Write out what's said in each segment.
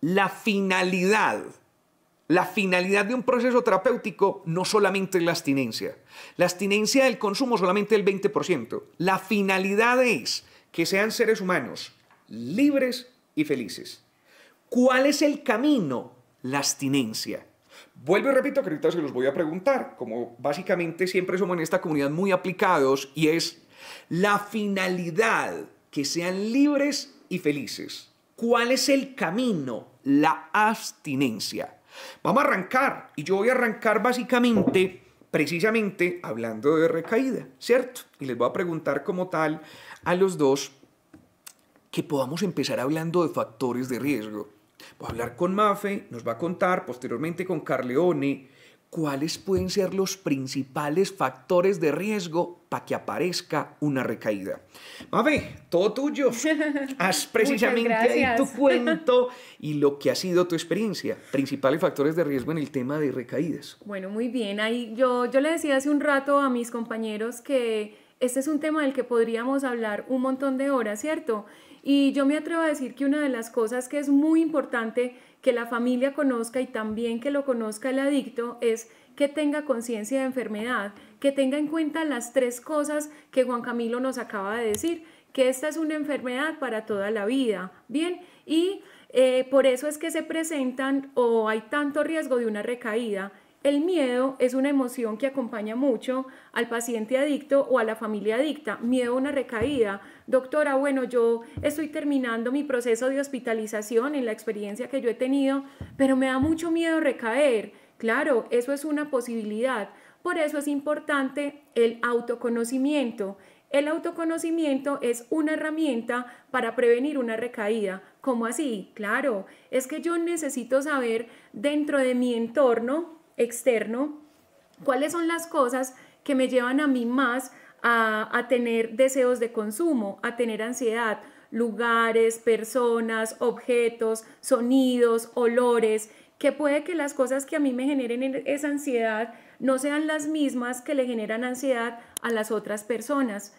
la finalidad, la finalidad de un proceso terapéutico no solamente es la abstinencia. La abstinencia del consumo solamente el 20%. La finalidad es que sean seres humanos libres y felices. ¿Cuál es el camino? La abstinencia. Vuelvo y repito que ahorita se los voy a preguntar, como básicamente siempre somos en esta comunidad muy aplicados, y es la finalidad, que sean libres y felices. ¿Cuál es el camino? La abstinencia. Vamos a arrancar y yo voy a arrancar básicamente, precisamente hablando de recaída, ¿cierto? Y les voy a preguntar como tal a los dos que podamos empezar hablando de factores de riesgo. Voy a hablar con Mafe, nos va a contar posteriormente con Carleone cuáles pueden ser los principales factores de riesgo para que aparezca una recaída. Mabe, todo tuyo. Haz precisamente tu cuento y lo que ha sido tu experiencia. Principales factores de riesgo en el tema de recaídas. Bueno, muy bien. Ahí yo, yo le decía hace un rato a mis compañeros que este es un tema del que podríamos hablar un montón de horas, ¿cierto? Y yo me atrevo a decir que una de las cosas que es muy importante que la familia conozca y también que lo conozca el adicto es que tenga conciencia de enfermedad, que tenga en cuenta las tres cosas que Juan Camilo nos acaba de decir, que esta es una enfermedad para toda la vida, ¿bien? Y eh, por eso es que se presentan o hay tanto riesgo de una recaída. El miedo es una emoción que acompaña mucho al paciente adicto o a la familia adicta. Miedo a una recaída. Doctora, bueno, yo estoy terminando mi proceso de hospitalización en la experiencia que yo he tenido, pero me da mucho miedo recaer. Claro, eso es una posibilidad. Por eso es importante el autoconocimiento. El autoconocimiento es una herramienta para prevenir una recaída. ¿Cómo así? Claro, es que yo necesito saber dentro de mi entorno externo, cuáles son las cosas que me llevan a mí más a, tener deseos de consumo, a tener ansiedad, lugares, personas, objetos, sonidos, olores, que puede que las cosas que a mí me generen esa ansiedad no sean las mismas que le generan ansiedad a las otras personas.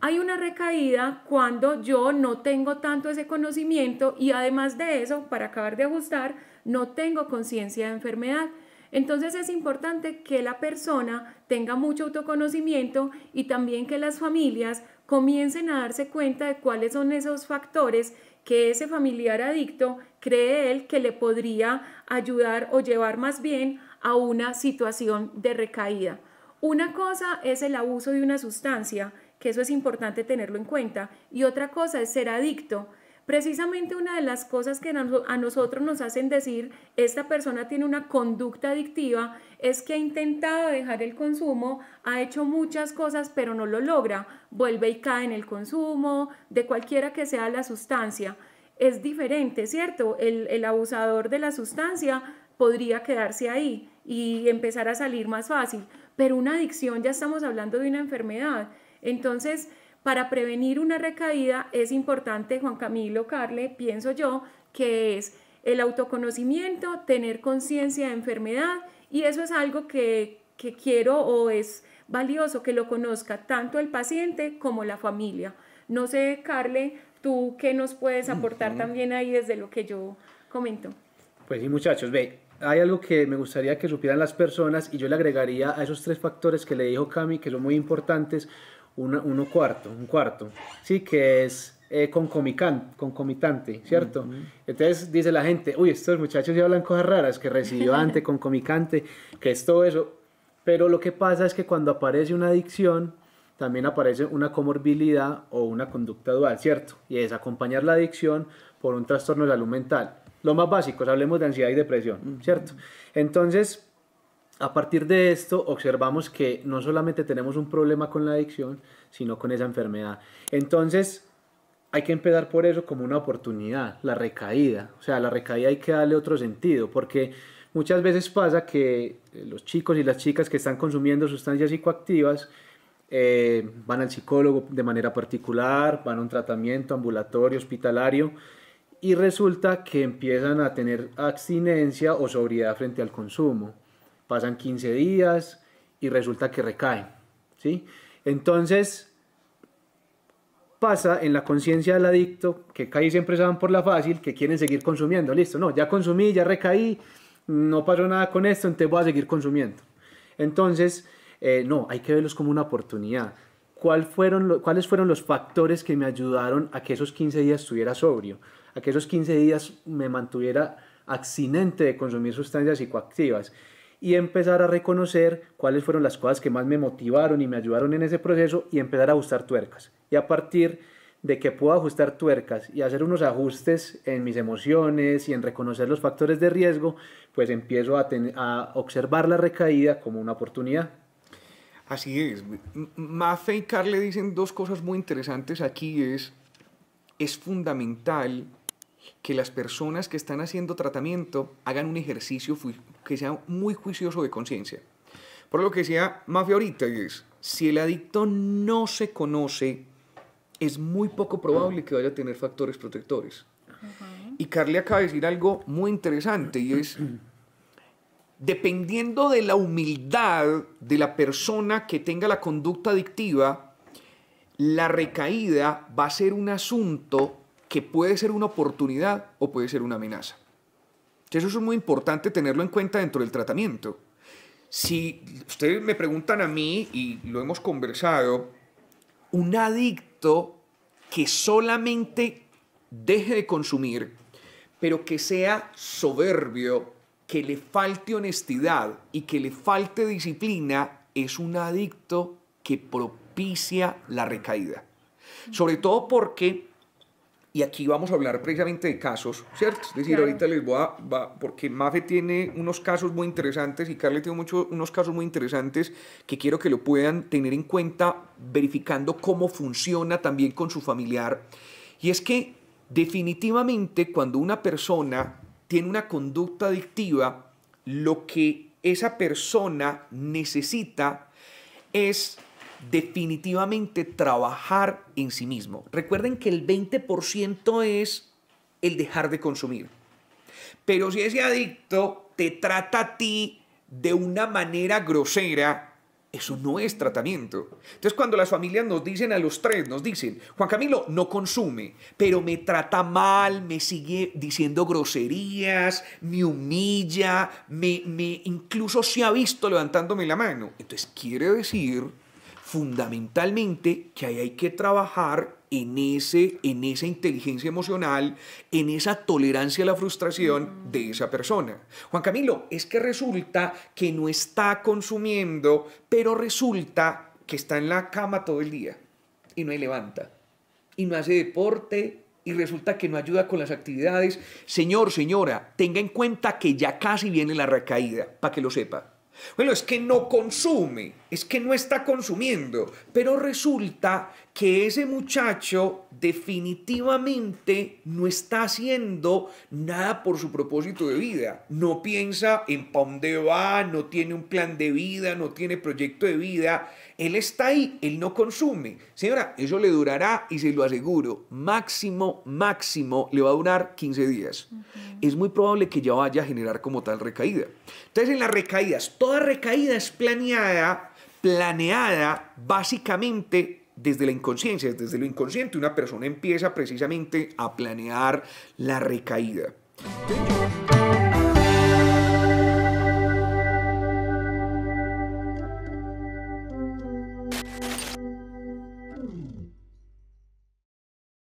Hay una recaída cuando yo no tengo tanto ese conocimiento y además de eso, para acabar de ajustar, no tengo conciencia de enfermedad. Entonces es importante que la persona tenga mucho autoconocimiento y también que las familias comiencen a darse cuenta de cuáles son esos factores que ese familiar adicto cree él que le podría ayudar o llevar más bien a una situación de recaída. Una cosa es el abuso de una sustancia, que eso es importante tenerlo en cuenta, y otra cosa es ser adicto, Precisamente una de las cosas que a nosotros nos hacen decir, esta persona tiene una conducta adictiva, es que ha intentado dejar el consumo, ha hecho muchas cosas, pero no lo logra, vuelve y cae en el consumo, de cualquiera que sea la sustancia. Es diferente, ¿cierto? El, abusador de la sustancia podría quedarse ahí y empezar a salir más fácil, pero una adicción ya estamos hablando de una enfermedad. Entonces, para prevenir una recaída es importante, Juan Camilo, Carle, pienso yo, que es el autoconocimiento, tener conciencia de enfermedad y eso es algo que, quiero o es valioso que lo conozca tanto el paciente como la familia. No sé, Carle, tú qué nos puedes aportar también ahí desde lo que yo comento. Pues sí, muchachos, ve, hay algo que me gustaría que supieran las personas y yo le agregaría a esos tres factores que le dijo Cami, que son muy importantes uno, cuarto, un cuarto, ¿sí? Que es eh, concomitante, ¿cierto? Entonces dice la gente, uy, estos muchachos ya hablan cosas raras, que residuante, concomitante, que es todo eso. Pero lo que pasa es que cuando aparece una adicción, también aparece una comorbilidad o una conducta dual, ¿cierto? Y es acompañar la adicción por un trastorno de salud mental. Lo más básico, hablemos de ansiedad y depresión, ¿cierto? Entonces, a partir de esto observamos que no solamente tenemos un problema con la adicción, sino con esa enfermedad. Entonces, hay que empezar por eso como una oportunidad, la recaída. O sea, la recaída hay que darle otro sentido, porque muchas veces pasa que eh, los chicos y las chicas que están consumiendo sustancias psicoactivas eh, van al psicólogo de manera particular, van a un tratamiento ambulatorio, hospitalario, y resulta que empiezan a tener abstinencia o sobriedad frente al consumo pasan 15 días y resulta que recaen. ¿sí? Entonces, pasa en la conciencia del adicto que caí siempre se van por la fácil, que quieren seguir consumiendo. Listo, no, ya consumí, ya recaí, no pasó nada con esto, entonces voy a seguir consumiendo. Entonces, eh, no, hay que verlos como una oportunidad. ¿Cuáles fueron los factores que me ayudaron a que esos 15 días estuviera sobrio? A que esos 15 días me mantuviera accidente de consumir sustancias psicoactivas y empezar a reconocer cuáles fueron las cosas que más me motivaron y me ayudaron en ese proceso y empezar a ajustar tuercas. Y a partir de que puedo ajustar tuercas y hacer unos ajustes en mis emociones y en reconocer los factores de riesgo, pues empiezo a, a observar la recaída como una oportunidad. Así es. Mafe y Carl le dicen dos cosas muy interesantes aquí. Es, es fundamental que las personas que están haciendo tratamiento hagan un ejercicio que sea muy juicioso de conciencia. Por lo que decía Mafia ahorita, es, si el adicto no se conoce, es muy poco probable que vaya a tener factores protectores. Y Carly acaba de decir algo muy interesante y es, dependiendo de la humildad de la persona que tenga la conducta adictiva, la recaída va a ser un asunto que puede ser una oportunidad o puede ser una amenaza. Eso es muy importante tenerlo en cuenta dentro del tratamiento. Si ustedes me preguntan a mí, y lo hemos conversado, un adicto que solamente deje de consumir, pero que sea soberbio, que le falte honestidad y que le falte disciplina, es un adicto que propicia la recaída. Sobre todo porque y aquí vamos a hablar precisamente de casos, ¿cierto? Es decir, ahorita les voy a... porque Mafe tiene unos casos muy interesantes y Carly tiene muchos unos casos muy interesantes que quiero que lo puedan tener en cuenta verificando cómo funciona también con su familiar. Y es que definitivamente cuando una persona tiene una conducta adictiva, lo que esa persona necesita es definitivamente trabajar en sí mismo. Recuerden que el 20% es el dejar de consumir. Pero si ese adicto te trata a ti de una manera grosera, eso no es tratamiento. Entonces cuando las familias nos dicen a los tres, nos dicen, Juan Camilo no consume, pero me trata mal, me sigue diciendo groserías, me humilla, me, incluso se ha visto levantándome la mano. Entonces quiere decir fundamentalmente que ahí hay que trabajar en, ese, en esa inteligencia emocional, en esa tolerancia a la frustración de esa persona. Juan Camilo, es que resulta que no está consumiendo, pero resulta que está en la cama todo el día y no levanta y no hace deporte y resulta que no ayuda con las actividades. Señor, señora, tenga en cuenta que ya casi viene la recaída, para que lo sepa. Bueno, es que no consume, es que no está consumiendo, pero resulta que ese muchacho definitivamente no está haciendo nada por su propósito de vida. No piensa en para dónde va, no tiene un plan de vida, no tiene proyecto de vida él está ahí, Él no consume. Señora, eso le durará, y se lo aseguro, máximo, máximo, le va a durar 15 días. Es muy probable que ya vaya a generar como tal recaída. Entonces, en las recaídas, toda recaída es planeada, planeada básicamente desde la inconsciencia, desde lo inconsciente. Una persona empieza precisamente a planear la recaída.